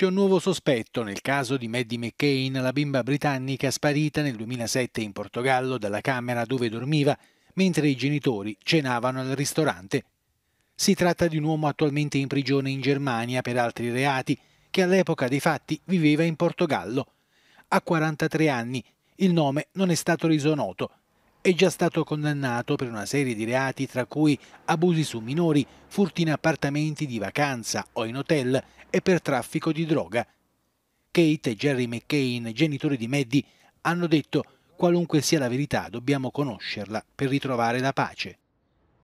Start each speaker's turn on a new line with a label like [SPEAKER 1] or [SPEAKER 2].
[SPEAKER 1] C'è un nuovo sospetto nel caso di Maddie McCain, la bimba britannica sparita nel 2007 in Portogallo dalla camera dove dormiva mentre i genitori cenavano al ristorante. Si tratta di un uomo attualmente in prigione in Germania per altri reati che all'epoca dei fatti viveva in Portogallo. A 43 anni il nome non è stato reso noto è già stato condannato per una serie di reati tra cui abusi su minori, furti in appartamenti di vacanza o in hotel e per traffico di droga. Kate e Jerry McCain, genitori di Maddie, hanno detto qualunque sia la verità dobbiamo conoscerla per ritrovare la pace.